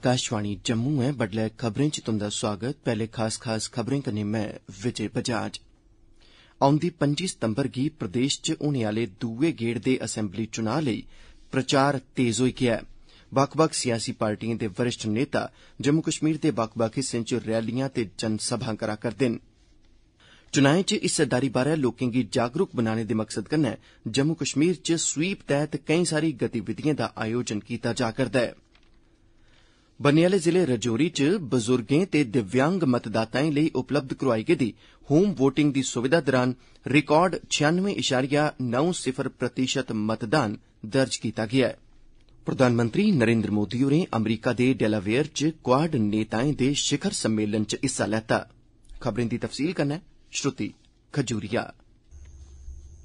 आकाशवाणी जम्मू ऐ बडलै खबरें च तुंदा सोआगत पैहले खास खास खबरें कन्नै में विजय बजाज औंदी पं'जी सितम्बर गी प्रदेश च होने आले दुए गेड़ दे असैम्बली चुनां लेई प्रचार तेज होई गेआ ऐ बक्ख बक्ख सियासी पार्टिएं दे वरिष्ठ नेता जम्मू कश्मीर दे बक्ख बक्ख हिस्सें च रैलियां ते जनसभां करा करदे न चुनाएं च हिस्सेदारी बारै लोकें गी जागरूक बनाने दे मकसद कन्नै जम्मू कश्मीर च स्वीप तैहत केई सारी गतिविधिएं दा आयोजन कीता जा करदा ऐं बन्ने आह्ले जिले राजौरी च बुजुर्गे ते दिव्यांग मतदाताएं लेई उपलब्ध करोआई गेदी होम वोटिंग दी सुविधा दौरान रिकार्ड छियानवे इशारिया नौ सिफर प्रतिशत मतदान दर्ज कीता गेआ ऐ प्रधानमंत्री नरेन्द्र मोदी होरें अमरीका दे डेलावेयर च क्वाड नेताएं दे शिखर सम्मेलन च हिस्सा लैता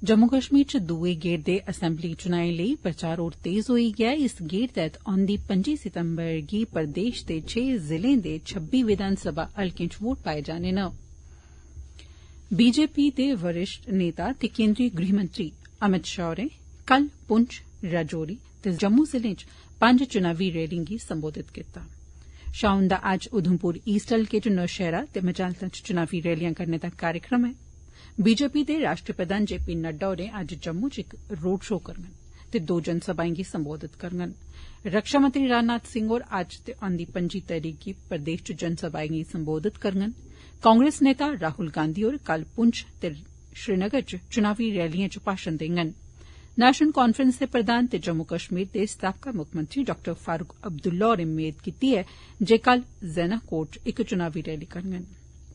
जम्मू कश्मीर च दुए गेड़ दे असैम्बली चुनाएं लेई प्रचार होर तेज होई गेआ इस गेड़ तहत औंदी पं'जी सितम्बर गी प्रदेश दे छे जिलें दे छब्बी विधानसभा हलकें च वोट पाए जाने न बीजेपी दे वरिष्ठ नेता ते केन्द्री गृहमंत्री अमित शाह होरें कल पुंछ राजौरी ते जम्मू जिलें च पंज चुनावी रैलिएं गी संबोधित कीता शाह हुंदा अज्ज उधमपुर ईस्ट हल्के च नौशहरा ते मजालता च चुनावी रैलियां करने दा कार्यक्रम ऐ बीजेपी दे राष्ट्रीय प्रधान जे पी नड्डा होर अज्ज जम्मू च इक रोड शो करगन ते दो जनसभाएं गी संबोधित रक्षा मंत्री राजनाथ सिंह होर अज्ज ते औंदी पंजी तरीक गी प्रदेश च जनसभाएं गी संबोधित करगन कांग्रेस नेता राहुल गांधी होर कल पुंछ ते श्रीनगर च चुनावी रैलिएं च भाषण देंगन नेशनल कांफ्रेंस दे प्रधान ते जम्मू कश्मीर दे साबका मुक्खमंत्री डॉ फारूक अब्दुल्ला होरें मेद कीती ऐ जे कल जैना कोट च इक चुनावी रैली करङन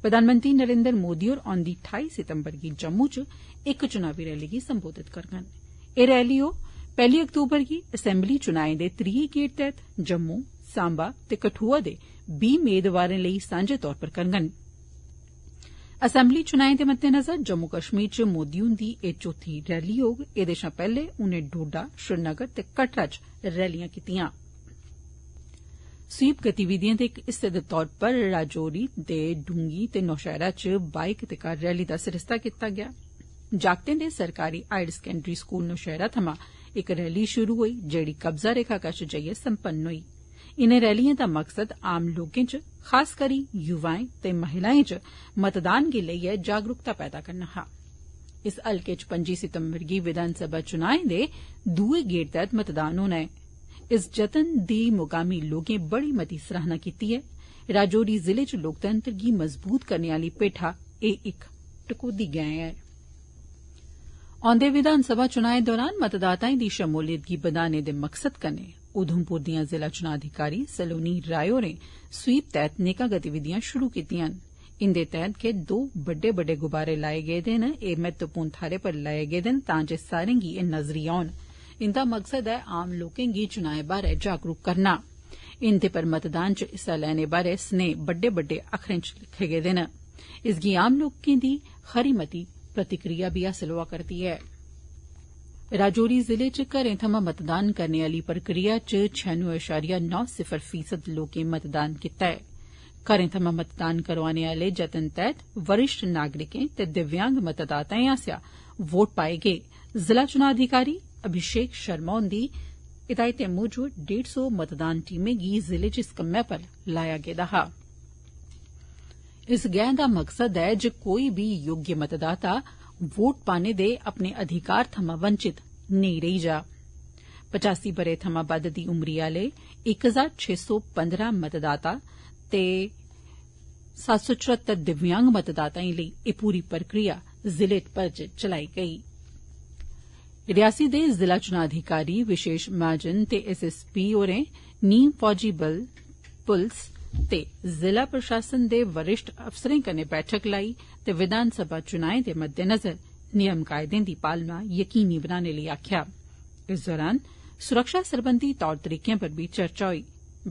प्रधानमंत्री नरेन्द्र मोदी होर औंदी ठाई सितम्बर गी जम्मू च इक चुनावी रैली गी संबोधित करगन एह् रैली ओह् पैहली अक्तूबर गी असैम्बली चुनाएं दे त्रीये गेड़ तैहत जम्मू सांबा ते कठुआ दे बीह् मेदवारें लेई सांझे तौर पर करगन असैम्बली चुनाएं दे मद्देनज़र जम्मू कश्मीर च मोदी हुंदी एह् चौथी रैली होग एहदे शा पैहले उनें डोडा श्रीनगर ते कटड़ा च रैलियां कीतियां स्वीप गतिविधियों दे इक हिस्से दे तौर पर राजौरी दे डूंगी ते नौशहरा च बाइक ते कार रैली दा सरिस्ता कीता गेआ जागतें दे सरकारी हायर सकैंडरी स्कूल नौशहरा थमां इक रैली शुरू होई जेड़ी कब्जा रेखा कश जाइयै सम्पन्न होई इनें रैलियों दा मकसद आम लोकें च खास करी युवाएं ते महिलाएं च मतदान गी लेइयै जागरूकता पैदा करना हा इस हल्के च पं'जी सितम्बर गी विधानसभा चुनाएं दे दुए गेड़ तहत मतदान होना ऐ इस जतन दी मुकामी लोकें बड़ी मती सराहना कीती ऐ राजौरी जिले च लोकतंत्र गी मजबूत करने आली पेठा एह् इक टकोदी गैं ऐ औंदे विधानसभा चुनाएं दौरान मतदाताएं दी शमूलियत गी बदाने दे मकसद कन्नै उधमपुर दियां जिला चुनां अधिकारी सलोनी राय होरें स्वीप तैहत नेकां गतिविधियां शुरू कीतियां न इंदे तैहत के दो बड्डे बड्डे गुब्बारे लाए गेदे न एह् महत्वपूर्ण थाहरें पर लाए गेदे न तां जे सारें गी एह नज़री औन इंदा मकसद ऐ आम लोकें गी चुनाएं बारै जागरूक करना इंदे पर मतदान च हिस्सा लैने बारै स्नेह बड्डे बड्डे अक्खरें च लिखे गेदे न इसगी आम लोकें दी खरी मती प्रतिक्रिया बी हासल होआ करदी ऐ राजौरी जिले च घरें थमां मतदान करने आली प्रक्रिया च छयानुए अशारिया नौ सिफर फीसद लोकें मतदान कीता ऐ घरें थमां मतदान करोआने आले जतन तैहत वरिष्ठ नागरिकें ते दिव्यांग मतदाताएं आसेआ वोट पाए गे जिला चुनां अधिकारी अभिषेक शर्मा हुन्दी हिदायतें मूजब डेढ़ सौ मतदान टीमें गी जिले च इस कम्मै पर लाया गेदा हा इस गैंह दा मकसद ऐ जे कोई बी योग्य मतदाता वोट पाने दे अपने अधिकार थमां वंचित नेई रेई जा पचासी ब'रे थमां बद्द दी उमरी आले इक हजार छे सौ पंदरां मतदाता ते सत्त सौ चौहत्तर दिव्यांग मतदाताएं लेई एह पूरी प्रक्रिया जिले भर च चलाई गेई रियासी दे जिला चुनां अधिकारी विशेष महाजन ते एस एस पी होरें नीम फौजी बल पुलस ते जिला प्रशासन दे वरिष्ठ अफसरें कन्नै बैठक लाई ते विधानसभा चुनाएं दे मद्देनज़र नियम कायदें दी पालना यकीनी बनाने लेई आक्खेआ इस दौरान सुरक्षा सरबंधी तौर तरीकें पर बी चर्चा होई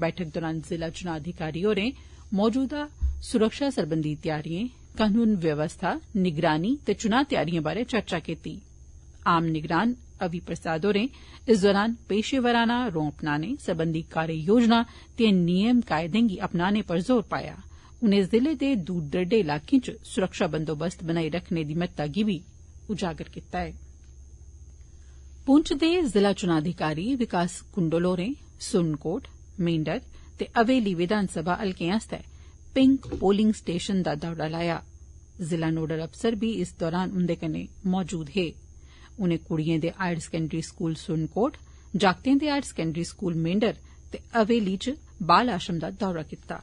बैठक दौरान जिला चुनां अधिकारी होरें मौजूदा सुरक्षा सरबंधी तैयारियें कानून व्यवस्था निगरानी ते चुनां तैयारियें बारै चर्चा कीत्ती आम निगरान अवि प्रसाद होरें इस दौरान पेशेवराना रौं अपनाने सरबंधी कार्य योजना ते नियम कायदें गी अपनाने पर जोर पाया उनें जिले दे दूर दरेडे इलाकें च सुरक्षा बंदोबस्त बनाई रखने दी महत्ता गी भी उजागर कीता पुंछ दे जिला चुनां अधिकारी विकास कुंडल होरें सुनकोट मेंढर ते हवेली विधानसभा हलकें आस्तै पिंक पोलिंग स्टेशन दा दौरा लाया जिला नोडल अफसर भी इस दौरान उन्दे कन्नै मौजूद हे उनें कुड़िएं दे हायर सेकेंड्री स्कूल सुरनकोट जागतें दे हायर सेकेंडरी स्कूल मेंढर ते हवेली च बाल आश्रम दा दौरा कीत्ता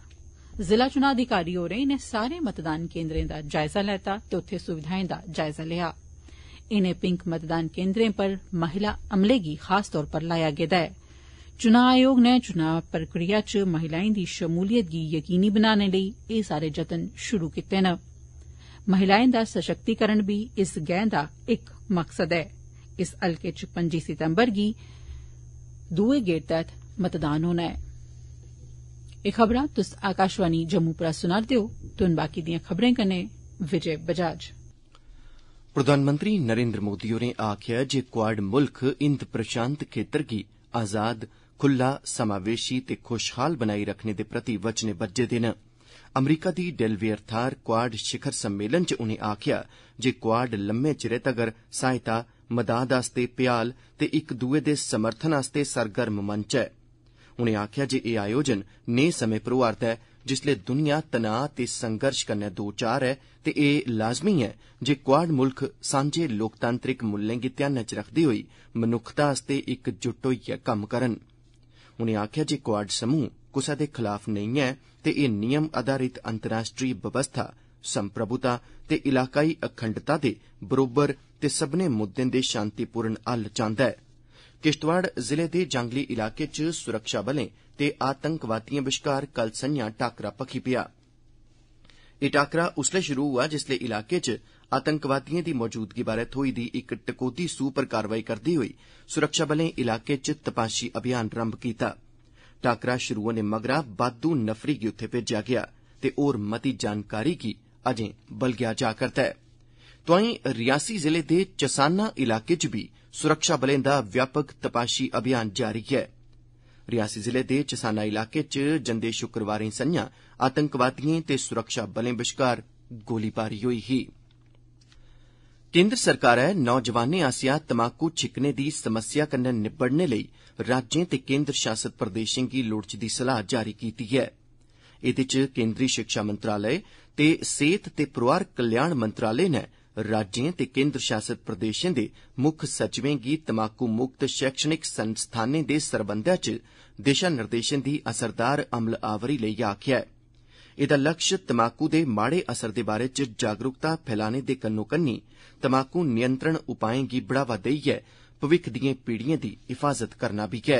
जिला चुनां अधिकारी होरें इनें सारे मतदान केन्द्रें दा जायजा लैता ते उत्थे सुविधाएं दा जायजा लैता इनें पिंक मतदान केन्द्रें पर महिला अमले गी खास तौर उप्पर लाया गेदा ऐ चुना आयोग नै चुना प्रक्रिया च महिलाएं दी षमूलियत गी यकीनी बनाने लेई एह् सारे जत्न षुरू कीते महिलाएं दा सशक्तिकरण बी इस गैंह दा इक मकसद ऐ इस हल्के च पं'जी सितम्बर गी दुए गेड़ तैह्त मतदान होना ऐ प्रधानमंत्री नरेन्द्र मोदी होरें आखेआ ऐ जे क्वाड मुल्ख हिंद प्रशांत खेत्तर गी आजाद खुल्ला समावेशी ते खुशहाल बनाई रक्खने दे प्रति वचनें बज्झे दे हे अमरीका दी डेलवेयर थाहर क्वाड शिखर सम्मेलन च उनें आखेआ जे क्वाड लम्मे चिरै तगर सहायता मदाद आस्तै भ्याल ते इक दुए दे समर्थन आस्तै सरगर्म मंच ऐ उनें आखेआ जे एह् आयोजन नेह् समें पर होआ'रदा ऐ जिसलै दुनिया तनाऽ ते संघर्ष कन्नै दो चार ऐ ते एह् लाज़मी ऐ जे क्वाड मुल्ख सांझे लोकतांत्रिक मुल्लें गी ध्यानै च रक्खदे होई मनुक्खता आस्तै इकजुट होइयै कम्म करन उनें आखेआ जे क्वाड समूह कुसै दे खलाफ नेई ऐ ते एह् नियम आधारित अंतर्राश्ट्री बवस्था संप्रभुता ते इलाकाई अखंडता दे बरोबर ते सब्बने मुद्दे दे शांतिपूर्ण हल च आंदा ऐ किश्तवाड़ जिले दे जांगली इलाके च सुरक्षाबलें ते आतंकवादिएं बश्कार कल संझां टाकरा भखी पेआ शुरु होआ जिसलै इलाके च आतंकवादिएं दी मौजूदगी बारै थ्होई दी इक टकोहदी सूह पर कारवाई करदे होई सुरक्षाबलें इलाके च तपाशी अभियान रम्म कीता टाकरा शुरु होने मगरा बाद्दू नफरी गी उत्थे भेजेआ गेआ ते होर मती जानकारी गी अजें बलगेआ जा'रदा ऐ तोआई रियासी जिले दे चसाना इलाके च बी सुरक्षाबलें दा व्यापक तपाशी अभियान जारी रियासी जिले दे चसाना इलाके च जंदे शुक्रवारें संझा आतंकवादिएं ते सुरक्षाबलें बश्कार गोलीबारी होई केन्द्र सरकारै नौजवानें आसेआ तम्बाकू छिक्कने दी समस्या कन्नै निबड़ने लेई राज्यें ते केन्द्र शासित प्रदेशें गी लोड़चदी सलाह जारी कीती ऐ एह्दे च केन्द्री शिक्षा मंत्रालय ते सेहत ते परिवार कल्याण मंत्रालय नै राज्यें ते केन्द्र शासित प्रदेशें दे मुक्ख सचिवें गी तम्बाकू मुक्त शैक्षणिक संस्थानें दे सरबंधै च दिशा निर्देशें दी असरदार अमलावरी लेई आक्खेआ ऐ एह्दा लक्ष्य तम्बाकू दे माड़े असर दे बारै च जागरूकता फैलाने दे कन्नो कन्नी तम्बाकू नियंत्रण उपाएं गी बढ़ावा देइयै भविक्ख दिएं पीढ़िएं दी हिफाज़त करना बी ऐ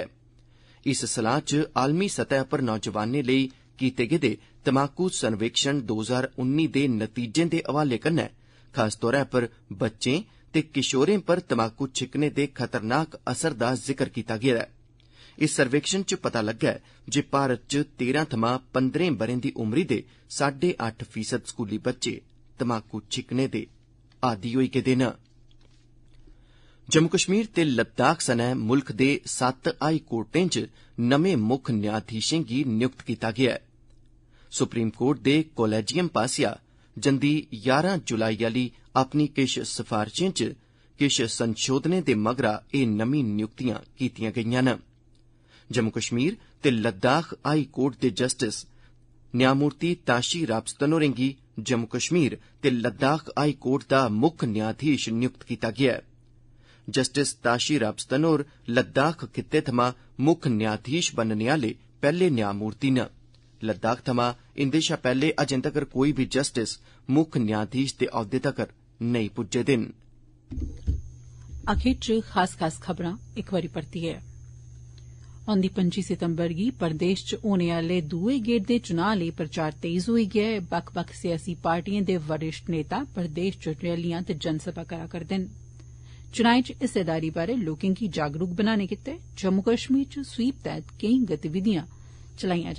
इस सलाह च आलमी सतह उप्पर नौजवानें लेई कीते गेदे तम्बाकू सर्वेक्षण दो हजार उन्नी दे नतीजें दे हवाले कन्नै खास तौर पर बच्चें ते किशोरें पर तम्बाकू छिक्कने दे खतरनाक असर दा जिक्र कीता गेदा ऐ इस सर्वेक्षण च पता लग्गा ऐ जे भारत च तेरां थमां पंदरें ब'रें दी उमरी दे साड्डे अट्ठ फीसद स्कूली बच्चे तम्बाकू छिक्कने दे आदी होई गेदे न जम्मू कश्मीर ते लद्दाख सने मुल्ख दे सत्त हाई कोर्टे च नमें मुक्ख न्यायाधीशें गी नियुक्त कीता गेआ ऐ सुप्रीम कोर्ट दे कोलेजियम पास्सेआ जंदी ञारां जुलाई आह्ली अपनी किश सफारशें च किश संशोधनें दे मगरा एह् नमीं नियुक्तियां कीतीआं गेईआं न जम्मू कश्मीर ते लद्दाख हाई कोर्ट दे जस्टिस न्यायमूर्ति ताशी राबस्तन होरें गी जम्मू कश्मीर ते लद्दाख हाई कोर्ट दा मुक्ख न्यायाधीश नियुक्त कीता गेआ ऐ जस्टिस ताशी राबस्तन होर लद्दाख खित्ते थमां मुक्ख न्यायाधीश बनने आले पहले न्यायमूर्ति न लद्दाख थमां इंदे शा पैह्ले अजें तगर कोई भी जस्टिस मुक्ख न्यायाधीश दे औहदे तगर नहीं पुज्जे दे न औंदी पं'जी सितम्बर गी प्रदेश च होने आले दुए गेड़ दे चुनां लेई प्रचार तेज होई गेआ ऐ बक्ख बक्ख सियासी पार्टिएं दे वरिष्ठ नेता प्रदेश च रैलियां ते जनसभा करा करदे न चुनाएं च हिस्सेदारी बारै लोकें गी जागरूक बनाने गितै जम्मू कश्मीर च स्वीप तैहत केई गतिविधियां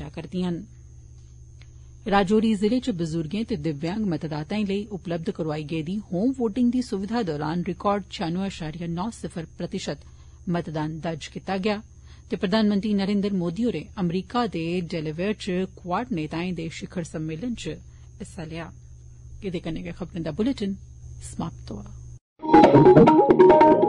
जा करदियां न राजौरी जिले च बजुर्गे ते दिव्यांग मतदाताएं लेई उपलब्ध करोआई गेदी होम वोटिंग दी सुविधा दौरान रिकार्ड छियानवे अशारिया नौ सिफर प्रतिशत मतदान दर्ज कीता गेआ ऐ ते प्रधानमंत्री नरेन्द्र मोदी होरें अमरीका दे डेलीवेयर च क्वाड नेताएं दे शिखर सम्मेलन च हिस्सा लेआ